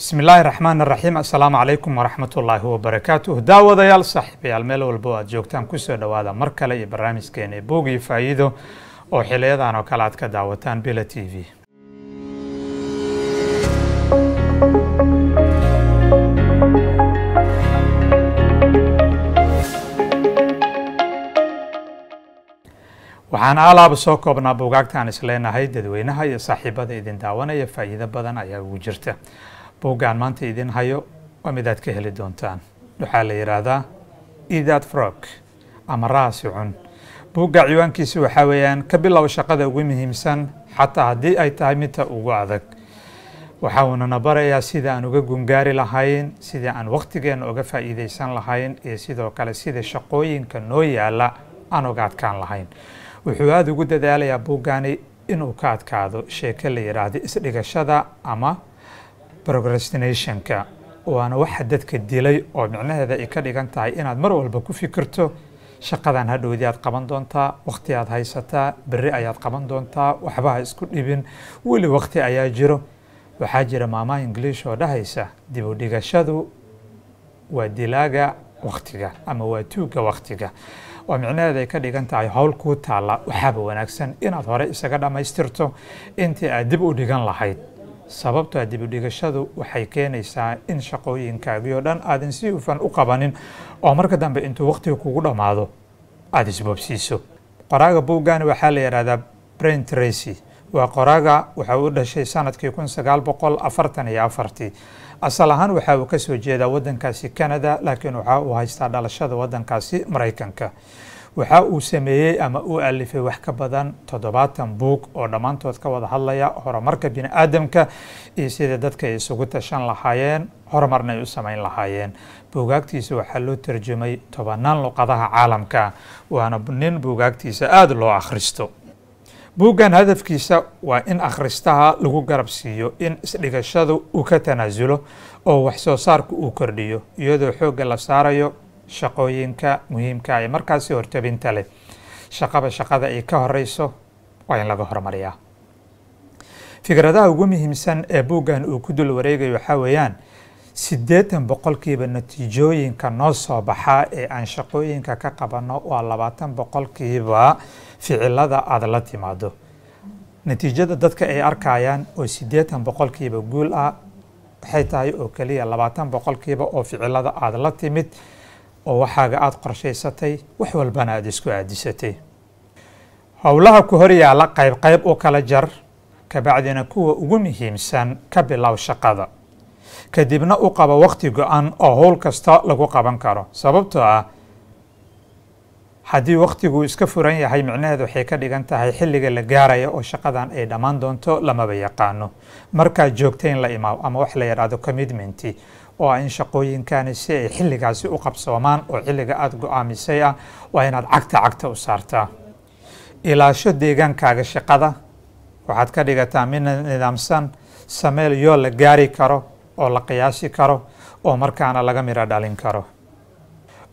bismi illaahi raxmaan raxiim assalaamu calaykum waraxmatullaahi wabarakaatuh daawadayaal saaxiibayaal meel walbo aad joogtaan ku soo dhawaada mar kale iyo barnaamijkeena boog iyo faa'iido oo xiliyadan oo kale aad ka daawataan bila t v waxaan aalaaba soo koobnaa buugaagta isleenahay dadweynaha iyo saaxiibada idin daawanaya faa'iido badan ayaa ugu jirta boggaan maanta idin hayo waa midaad ka heli doontaan waxaa la yidhaahdaa idaad frog ama raasi cun bogga ciwaankiisa waxaa weeyaan ka bilow shaqada ugu muhiimsan xataa haddii ay tahay midta ugu adag waxa uunana barayaa sida aan uga gungaari lahayn sida aan wakhtigeenna uga faa'iidaysan lahayn iyo sidoo kale sida shaqooyinka noo yaala aan uga adkaan lahayn wuxuu aada ugu dadaalayaa boggaani inuu ka adkaado sheeke la yidhaahdo isdhigashada ama procrastinationka waana waxa dadka dilay oo micnaheeda ay ka dhigan tahay inaad mar walba ku fikirto shaqadan hadhowdii aad qaban doontaa wakhti aad haysataa berri ayaad qaban doontaa waxbaha isku dhibin weli wakhti ayaa jiro waxaa jira maama ingiliish oo dhahaysa dib u dhigashadu waa dilaaga wakhtiga ama waa tuugga waktiga oo micnaheeda ay ka dhigan tahay howl kuu taalla waxaaba wanaagsan inaad hore isaga dhammaystirto intii aad dib u dhigan lahayd sababtoa ah dibudhigashadu waxay keenaysaa in shaqooyinkaagii oo dhan aadan si hufan u qabanin oo marka dambe intuu wakhtiga kugu dhammaado aada isboobsiiso qoraaga buuggan waxaa la yidhahdaa brent racy waa qoraaga waxa uu dhashay sanadkii kun sagaal boqol afartan iyo afartii asal ahaan waxa uu ka soo jeedaa waddankaasi canada laakiin waxa uu haystaa dhalashada waddankaasi maraykanka waxa uu sameeyey ama uu alifay wax ka badan toddobaatan buug oo dhammaantood ka wada hadlaya horumarka bini'aadamka iyo sida dadka ay isugu tashan lahaayeen horumarna ay u samayn lahaayeen buugaagtiisa waxaa loo tarjumay tobanaan luqadaha caalamka waana nin buugaagtiisa aada loo akhristo buuggan hadafkiisa waa in akhristaha lagu garab siiyo in isdhigashadu uu ka tanaasulo oo wax soo saarku uu kordhiyo iyadoo xoogga la saarayo shaqooyinka muhiimka ay ah markaasi hortabinta leh shaqaba shaqada ay ka horeyso waa in laga horumariyaa fikradaha ugu muhiimsan ee buuggan uu ku dul wareegay waxaa weeyaan siddeetan boqolkiiba natiijooyinka noo soo baxaa ee aan shaqooyinka ka qabanno waa labaatan boqolkiiba ficilada aada la timaado natiijada dadka ay arkayaan oo siddeetan boqolkiiba guul ah waxay tahay oo keliya labaatan boqolkiiba oo ficilada aada la timid oo waxaaga aad qorshaysatay wax walbana aad isku aadisatay howlaha ku horyaala qayb qayb u kala jar kabacdina kuwa ugu muhiimsan ka bilow shaqada kadibna u qabo wakhti go-an oo howl kasta lagu qaban karo sababtoo ah haddii wakhtigu iska furan yahay micnaheed waxay ka dhigan tahay xilliga la gaaraya oo shaqadan ay dhammaan doonto lamaba yaqaano markaa joogtayn la imaaw ama wax la yidhaahdo commitmenti oo ah in shaqooyinkaani si ay xilligaasi u qabsoomaan oo xilliga aada go-aamisay ah waa inaad cagta cagta u saartaa ilaasho deegaankaaga shaqada waxaad ka dhigataa mid nidaamsan sameel yoo la gaari karo oo la qiyaasi karo oo markaana laga midho dhalin karo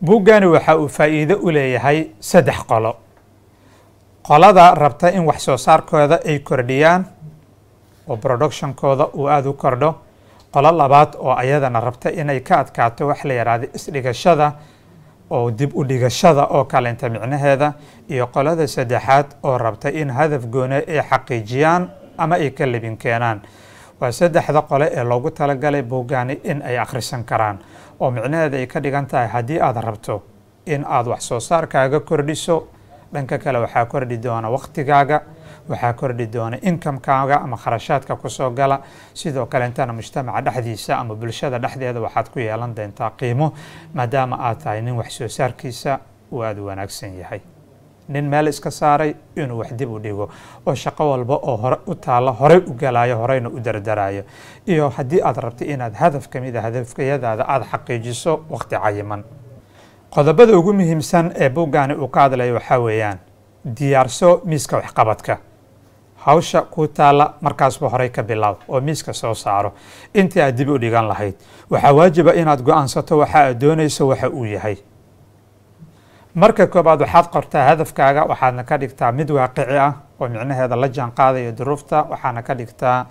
buuggani waxa uu faa'iido u leeyahay saddex qolo qolada rabta in wax soo saarkooda ay kordhiyaan oo productionkooda uu aada u kordho qolo labaad oo ayadana rabta inay ka adkaato wax la yidhaahdo isdhigashada oo dib u dhigashada oo kalenta micnaheeda iyo qolada saddexaad oo rabta in hadaf goone ay xaqiijiyaan ama ay ka libin keenaan waa saddexda qole ee loogu talagalay buuggaani in ay akhrisan karaan oo micnaheeda ay ka dhigan tahay haddii aad rabto in aada wax soo saarkaaga kordhiso dhanka kale waxaa kordhi doona wakhtigaaga waxaa kordhi doona inkamkaaga ama kharashaadka kusoo gala sidoo kale intana mujtamaca dhexdiisa ama bulshada dhexdeeda waxaad ku yeelan doontaa qiimo maadaama aad tahay nin wax soo saarkiisa uu aada wanaagsan yahay nin meel iska saaray inuu wax dib u dhigo oo shaqo walba oo hore u taalla horey u galaayo horeyna u dardaraayo iyo haddii aad rabto inaad hadaf ka mid a ah hadafkayadaada aada xaqiijiso wakhti cayiman qodobada ugu muhiimsan ee buggaani uu ka hadlayo waxaa weeyaan diyaarso miiska waxqabadka hawsha kuu taalla markaasba horey ka bilaab oo miiska soo saaro intii aad dib u dhigan lahayd waxaa waajiba inaad go'aansato waxa aad doonayso waxa uu yahay marka koobaad waxaad qortaa hadafkaaga waxaadna ka dhigtaa mid waaqici ah oo micnaheeda la jaan duruufta waxaana ka dhigtaa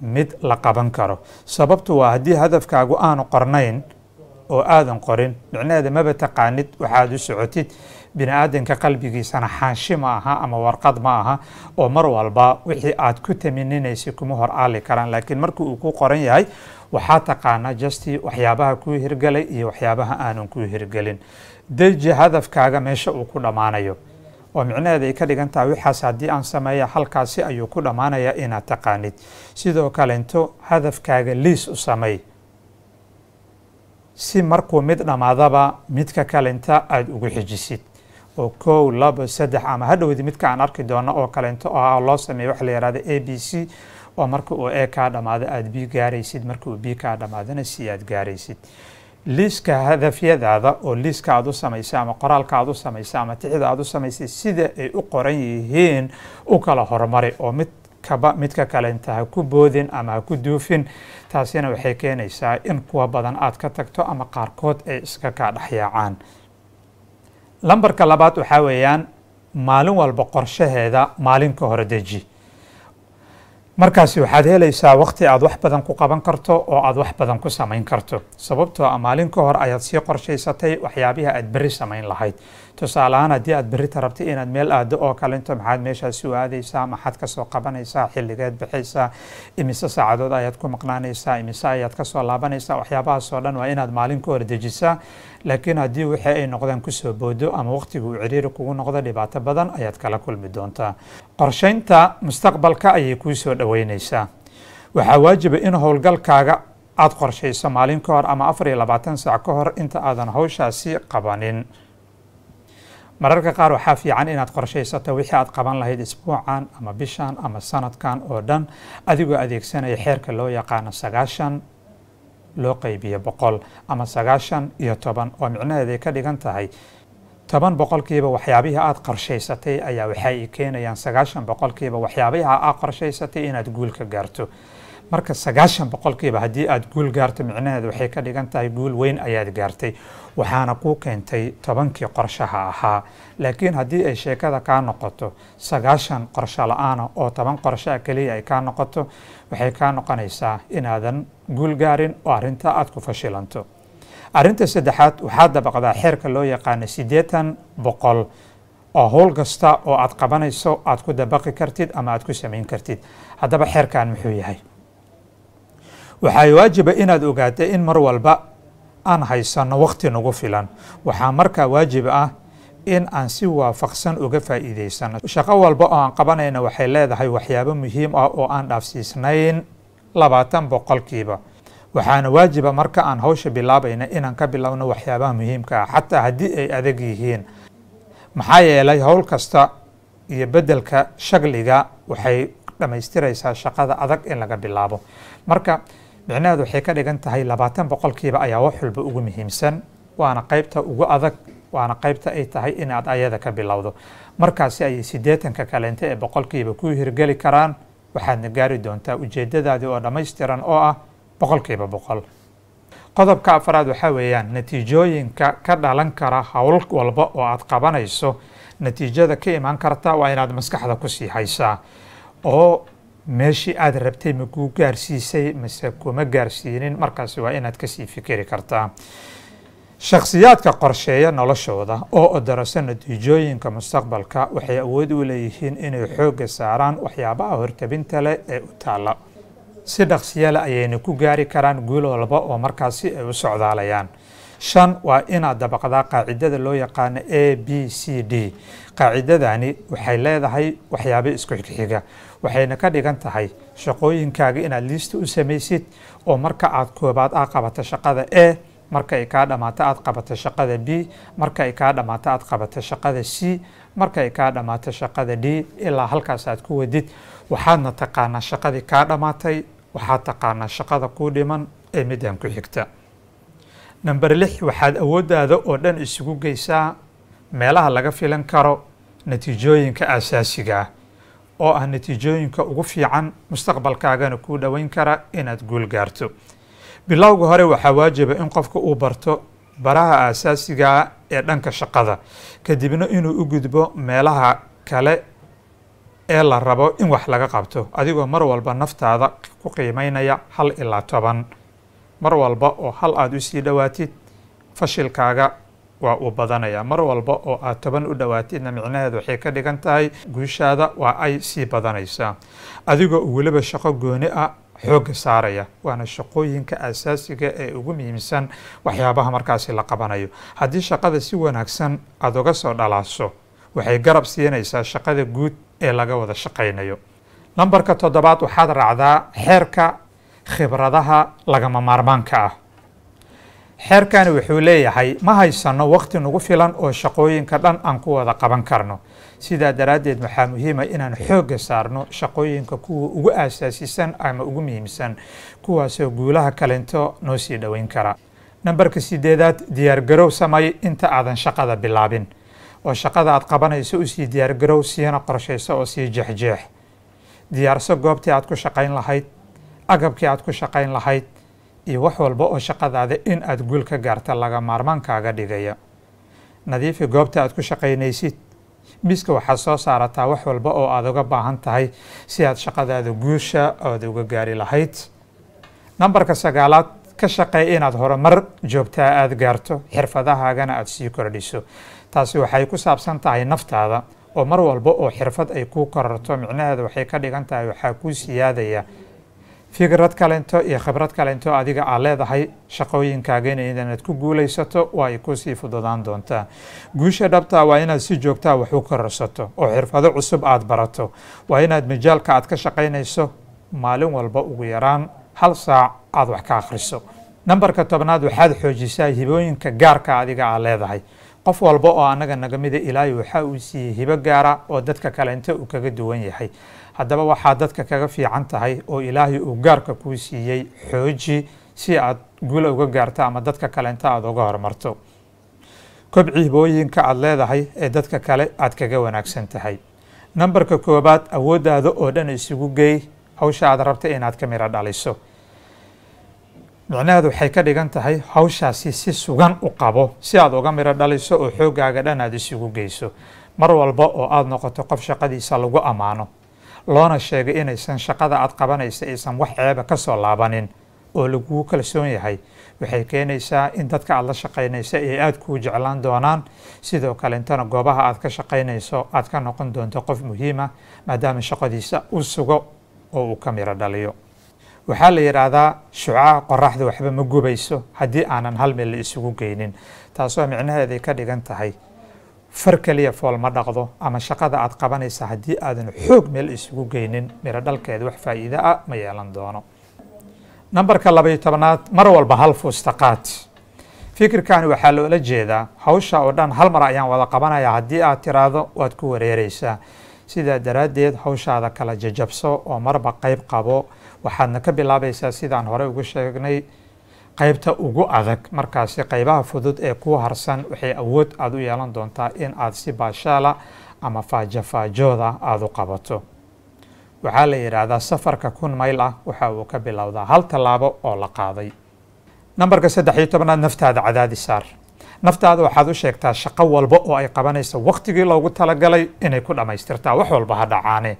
mid la qaban karo sababtu waa haddii hadafkaagu aanu qornayn oo aadan qorin micnaheeda maba taqaanid waxaad u socotid bini aadanka qalbigiisana xaanshi ma aha ama warqad ma aha oo mar walba wixii aad ku tamininaysa kuma hor aali karaan laakiin markii uu ku qoran yahay waxaa taqaanaa justi waxyaabaha kuu hirgalay iyo waxyaabaha aanan kuu hirgelin deji hadafkaaga meesha uu ku dhammaanayo oo micnaheeda ay ka dhigan tahay waxaas haddii aan sameeya halkaasi ayuu ku dhammaanayaa inaad taqaanid sidoo kalento hadafkaaga liis u samay si markuu mid dhammaadaba midka kalenta aada ugu xijisid oo kow labo saddex ama hadhowdii midka aan arki doono oo kalento oo loo sameeya waxa la yihahda a b c oo marka uu e kaa dhammaado aada b gaaraysid marka uu b kaa dhamaadana si aada gaaraysid liiska hadafyadaada oo liiska aada u samaysay ama qoraalka aada u samaysay ama tixida aad u samaysay sida ay u qoran yihiin u kala horumari oo mid kaba midka kale inta ha ku boodin ama ha ku duufin taasina waxay keenaysaa in kuwa badan aada ka tagto ama qaarkood ay iska kaa dhexyaacaan lambarka labaad waxaa weeyaan maalin walba qorshaheeda maalin ka hor deji markaasi waxaad helaysaa wakhti aad wax badan ku qaban karto oo aad wax badan ku samayn karto sababtoo a ah maalin ka hor ayaad sii qorshaysatay waxyaabihii aad berri samayn lahayd tusaale ahaan haddii aad berita rabta inaad meel aado oo kalinto maxaad meeshaasi u aadaysaa maxaad kasoo qabanaysaa xilligeed baxaysaa imise saacadood ayaad ku maqnaanaysaa imise ayaad kasoo laabanaysaa waxyaabahaasoo dhan waa inaad maalin ka hor dejisaa laakiin haddii wixii ay noqdaan kusoo boodo ama waqtigu uu ciriiri kugu noqdo dhibaato badan ayaad kala kulmi doontaa qorshaynta mustaqbalka ayay kuu soo dhaweynaysaa waxaa waajiba in howlgalkaaga aad qorshayso maalin ka hor ama afar iyo labaatan saac ka hor inta aadan howshaasi qabanin mararka qaar waxaa fiican inaad qorshaysato wixii aad qaban lahayd isbuucan ama bishan ama sanadkan oo dhan adigoo adeegsanaya xeerka loo yaqaano sagaashan loo qaybiyo boqol ama sagaashan iyo toban oo micnaheeday ka dhigan tahay toban boqolkiiba waxyaabihii aad qorshaysatay ayaa waxay keenayaan sagaashan boqolkiiba waxyaabaha aad qorshaysatay inaad guulka gaarto marka sagaashan boqolkiiba haddii aad guul gaarto micnaheeda waxay ka dhigan tahay guul weyn ayaad gaartay waxaana ku keentay tobankii qorshaha ahaa laakiin haddii ay sheekada kaa noqoto sagaashan qorsho la-aana oo toban qorshaa keliya ay kaa noqoto waxay kaa noqonaysaa inaadan guul gaarin oo arinta aad ku fashilanto arrinta saddexaad waxaa dabaqdaa xeerka loo yaqaano siddeetan boqol oo howl kasta oo aad qabanayso aad ku dabaqi kartid ama aad ku samayn kartid haddaba xeerkan muxuu yahay waxaa waajiba inaad ogaata in mar walba aan haysano wakhti nagu filan waxaa markaa waajib ah in aan si waafaqsan uga faa'iidaysano shaqo walba oo aan qabanayna waxay leedahay waxyaabo muhiim ah oo aan dhaafsiisnayn labaatan boqolkiiba waxaana waajiba ah marka aan hawsha bilaabayna inaan ka bilowno waxyaabaha muhiimka ah xataa haddii ay adag yihiin maxaa yeelay howl kasta iyo bedelka shagliga waxay dhammaystiraysaa shaqada adag in laga bilaabo marka micnaheed waxay ka dhigan tahay labaatan boqolkiiba ayaa wax walba ugu muhiimsan waana qaybta ugu adag waana qaybta ay tahay inaad ayada ka bilowdo markaasi ayay siddeetanka kaleente ee boqolkiiba ku hirgeli karaan waxaadna gaari doontaa ujeedadaadii oo dhammaystiran oo ah boqolkiiba boqol qodobka afraad waxaa weeyaan natiijooyinka ka dhalan kara howl walba oo aad qabanayso natiijada ka imaan karta waa inaad maskaxda kusii haysaa oo meeshii aad rabtay ma kuu gaarsiisay mise kuma gaarsiinin markaas waa inaad kasii fikiri kartaa shakhsiyaadka qorsheeya noloshooda oo odarasa natiijooyinka mustaqbalka waxay awood u leeyihiin inay xoogga saaraan waxyaabaha hortabinta leh ee u taalla si dhaqsiyale leh ayayna ku gaari karaan guul walba oo markaasi ay u socdaalayaan shan waa inaad dabaqdaa qaacidada loo yaqaano a b c d qaacidadani waxay leedahay waxyaaba isku xigxiga waxayna ka dhigan tahay shaqooyinkaaga inaad liista u samaysid oo marka aad koobaad a qabato shaqada e marka ay kaa dhamaato aad qabato shaqada b marka ay kaa dhamaato aad qabato shaqada c marka ay kaa dhamaato shaqada d ilaa halkaas aad ku wadid waxaadna taqaanaa shaqadii kaa dhammaatay waxaad taqaanaa shaqada kuu dhiman ee midaan ku xigta namber lix waxaad awooddaada oo dhan isugu geysaa meelaha laga filan karo natiijooyinka asaasiga ah oo ah natiijooyinka ugu fiican mustaqbalkaagana kuu dhaweyn kara inaad guul gaarto bilowga hore waxaa waajiba in qofka uu barto baraha aasaasigaa ah ee dhanka shaqada kadibna inuu u gudbo meelaha kale ee la rabo in wax laga qabto adigoo mar walba naftaada ku qiimeynaya hal ilaa toban mar walba oo hal aad u sii dhowaatid fashilkaaga waa uu badanaya mar walba oo aad toban u dhowaatidna micnaheed waxay ka dhigan tahay guushaada waa ay sii badanaysaa adigoo weliba shaqo gooni ah xoogga saaraya waana shaqooyinka aasaasiga ah ee ugu muhiimsan waxyaabaha markaasi la qabanayo haddii shaqada si wanaagsan aada uga soo dhalaaso waxay garab siinaysaa shaqada guud ee laga wada shaqaynayo nambarka toddobaad waxaad raacdaa xeerka khibradaha lagama maarmaanka ah xeerkani wuxuu leeyahay ma haysanno wakhti nagu filan oo shaqooyinka dhan aan ku wada qaban karno sidaa daraaddeed waxaa muhiima ah inaan xoogga saarno shaqooyinka kuwa ugu aasaasisan ama ugu muhiimsan kuwaasoo guulaha kalinto noo sii dhoweyn kara nambarka sideedaad diyaargarow samay inta aadan shaqada bilaabin oo shaqada aad qabanayso usii diyaargarow siina qorshayso oo sii jeexjeex diyaarso goobtii aad ku shaqayn lahayd agabkii aad ku shaqayn lahayd iyo wax walba oo shaqadaada in aad guul ka gaarta laga maarmaankaaga dhigaya nadiifi goobta aad ku shaqaynaysid miiska waxaad soo saarataa wax walba oo aad uga baahan tahay si aad shaqadaada guusha oad uga gaari lahayd nambarka sagaalaad ka shaqey inaad horumar joogtaa aad gaarto xirfadahaagana aad sii kordhiso taasi waxay ku saabsan tahay naftaada oo mar walba oo xirfad ay kuu korarto micnaheeda waxay ka dhigan tahay waxaa kuu siyaadaya fikrad kalento iyo khibrad kalento adiga aad leedahay shaqooyinkaagana inaad ku guulaysato waa ay kusii fududaan doontaa guusha dhabta waa inaad si joogtaa wax u kororsato oo xirfado cusub aad barato waa inaad majaalka aad ka shaqaynayso maalin walba ugu yaraan hal saac aad wax ka akhriso nambarka tobnaad waxaad xoojisaa hibooyinka gaarka adiga aad leedahay qof walba oo annaga naga mida ilaahay waxaa uu siiyey hibo gaara oo dadka kalento uu kaga duwan yahay haddaba waxaa dadka kaga fiican tahay oo ilaahay uu gaarka kuu siiyey xooji si aad guula uga gaarto ama dadka kalenta aad uga horumarto kobci hibooyinka aad leedahay ee dadka kale aad kaga wanaagsan tahay nambarka koowaad awooddaada oo dhan isugu geey hawsha aad rabta inaad ka midho dhaliso micnaheedu waxay ka dhigan tahay hawshaasi si sugan u qabo si aad uga midho dhaliso oo xooggaaga dhan aad isugu geyso mar walba oo aad noqoto qof shaqadiisa lagu ammaano loona sheegay inaysan shaqada aad qabanaysa aysan wax ceeba kasoo laabanin oo laguu kalsoon yahay waxay keenaysaa in dadka aad la shaqaynaysa ay aad kuu jeclaan doonaan sidoo kalentana goobaha aad ka shaqaynayso aad ka noqon doonto qof muhiima ah, maadaama shaqadiisa u sugo oo uu ka miro dhaliyo waxaa la yidhaahdaa shucaa qoraxda waxba ma gubayso haddii aanan hal meel la isugu geynin taasoo micnaheeday ka dhigan tahay far keliya fool ma dhaqdo ama shaqada aad qabanaysa haddii aadan xoog meel isugu geynin miro dhalkeed wax faa'iida ah ma yeelan doono nambarka labaiyo tobnaad mar walba hal fuusta qaati fikirkan waxaa loola jeedaa hawsha oo dhan hal mar ayaan wada qabanayaa haddii aad tiraahdo waad ku wareereysaa sidaa daraaddeed hawshaada kala jajabso oo marba qayb qabo waxaadna ka bilaabaysaa sidaan horey ugu sheegnay qaybta ugu adag markaasi qaybaha fudud ee kuu harsan waxay awood aada u yeelan doontaa in aada si baashaala ama faajafaajoda ah aada u qabato waxaa la yidhaahdaa safarka kun mayl ah waxa uu ka bilowdaa hal tallaabo oo la qaaday nambarka saddex iyo tobanaad naftaada cadaadi saar naftaada waxaad u sheegtaa shaqo walba oo ay qabanayso waktigii loogu talagalay inay ku dhammaystirtaa wax walba ha dhacaane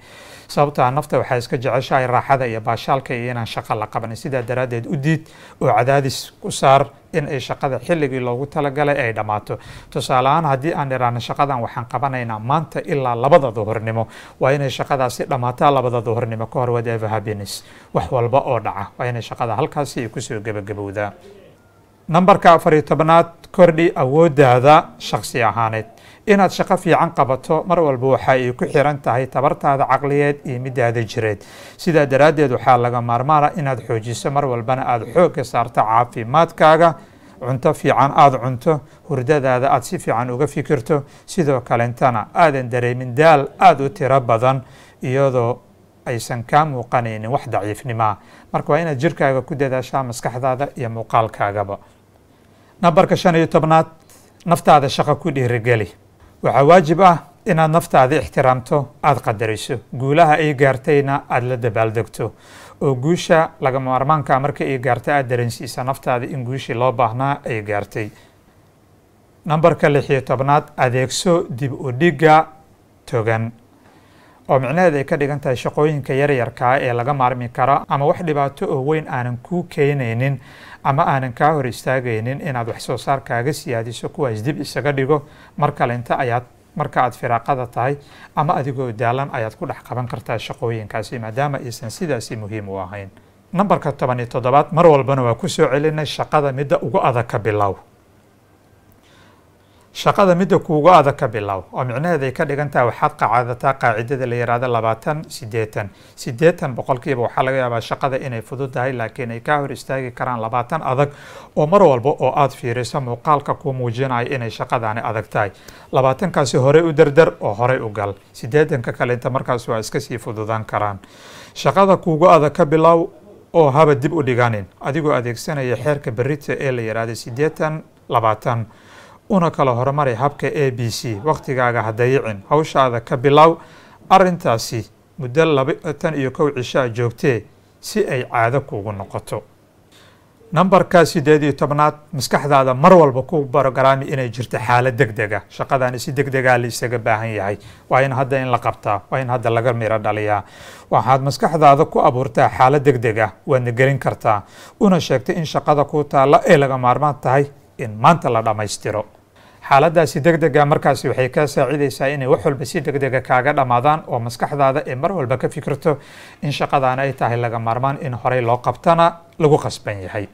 sababtaa nafta waxaa iska jeceshahay raaxada iyo baashaalka iyo inaan shaqo la qabanin sidaa daraaddeed u diid oo cadaadis ku saar in ay shaqada xilligii loogu talagalay ay dhammaato tusaaleahaan haddii aan idhaahno shaqadan waxaan qabanaynaa maanta ilaa labada duhurnimo waa inay shaqadaasi dhammaataa labada duhurnimo ka hor whatever happiness wax walba oo dhaca waa inay shaqada halkaasi ay kusoo gebagabowdaa nambarka afariyo tobanaad kordhi awooddaada shakhsi ahaaneed inaad shaqo fiican qabato mar walba waxa ay ku xiran tahay tabartaada caqliyeed iyo middaada jireed sidaa daraaddeed waxaa laga maarmaana inaad xoojiso mar walbana aada xoogga saarto caafimaadkaaga cunto fiican aada cunto hurdadaada aada si fiican uga fikirto sidoo kalentana aadan dareemin daal aada u tiro badan iyadoo aysan kaa muuqanaynin wax daciifnimaa marka waa inaad jirkaaga ku dadaashaa maskaxdaada iyo muuqaalkaagaba nambarka shan iyo tobnaad naftaada shaqo ku dhiirigeli waxaa waajib ah inaad naftaada ixtiraamto aad qadariso guulaha ay gaartayna aada la dabaaldegto oo guusha lagama maarmaankaa ah, marka ay gaarta aada dareensiisa naftaada in guushii loo baahnaa ay gaartay nambarka lix iyo tobnaad adeegso dib u dhigga togan oo micnaheed ay ka dhigan tahay shaqooyinka yaryarkaa ee laga maarmi kara ama wax dhibaato oo weyn aanan kuu keenaynin ama aanan kaa hor istaagaynin inaad waxsoo saarkaaga siyaadiso kuwaas dib isaga dhigo mar kalinta ayaad marka aad firaaqada tahay ama adigoo daalan ayaad ku dhex qaban kartaa shaqooyinkaasi maadaama aysan sidaasi muhiim u ahayn nambarka toban iyo toddobaad mar walbana waa ku soo celinay shaqada midda ugu adag ka bilow shaqada midda kuugu adag ka bilow oo micnaheeda ka dhigantaha waxaad qacaadataa qaacidada la yiraahdo labaatan sideetan sideetan boqolkiiba waxaa laga yaabaa shaqada inay fududahay laakiin ay kaa hor istaagi karaan labaatan adag oo mar walba oo aad fiiriso muuqaalka ku muujinaya inay shaqadaani adag tahay labaatankaasi horey u dardar oo horey u gal siddeetanka kale inta markaas waa iska sii fududaan karaan shaqada kuugu adag ka bilow oo haba dib u dhiganin adigoo adeegsanaya xeerka berita ee la yiraahdo siddeetan labaatan una kala horumari habka a b c wakhtigaaga hadayicin hawshaada ka bilow arintaasi muddo labatan iyo kow cishaa joogtee si ay caado kuugu noqoto nambarka sideed iyo tobnaad maskaxdaada mar walba ku barogaraami inay jirto xaalad deg dega shaqadani si deg degaa ah la isaga baahan yahay waa in hadda in la qabtaa waa in hadda laga miro dhaliyaa waxaad maskaxdaada ku abuurtaa xaalad deg deg waadna gelin kartaa una sheegtay in shaqada ku taalla ay laga maarmaan tahay in maanta la dhammaystiro xaaladaasi degdega markaasi waxay ka saacidaysaa inay wax walba si degdega kaaga dhammaadaan oo maskaxdaada ee mar walba ka fikirto in shaqadaana ay tahay laga maarmaan in horay loo qabtana lagu qasban yahay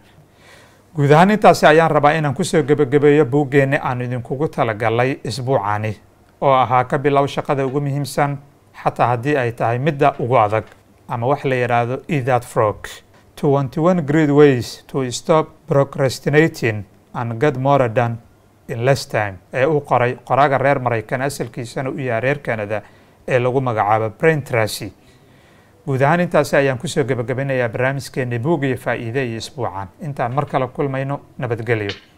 guud ahaan intaasi ayaan rabaa inaan kusoo gebagabeeyo buuggeenni aan idinkugu talagalay isbuucani oo ahaa ka bilow shaqada ugu muhiimsan xataa haddii ay tahay midda ugu adag ama wax la yidhaahdo edat frog grade ways to stop procrastinating and get more done inlestim ee u qoray qoraaga reer maraykan asalkiisana u yahaa reer canada ee lagu magacaabo brentracy guud ahaan intaasi ayaan kusoo gebagabanayaa barnaamijkeena buog faa'iide iyo isbuucan intaan mar kale kulmayno nabadgelyo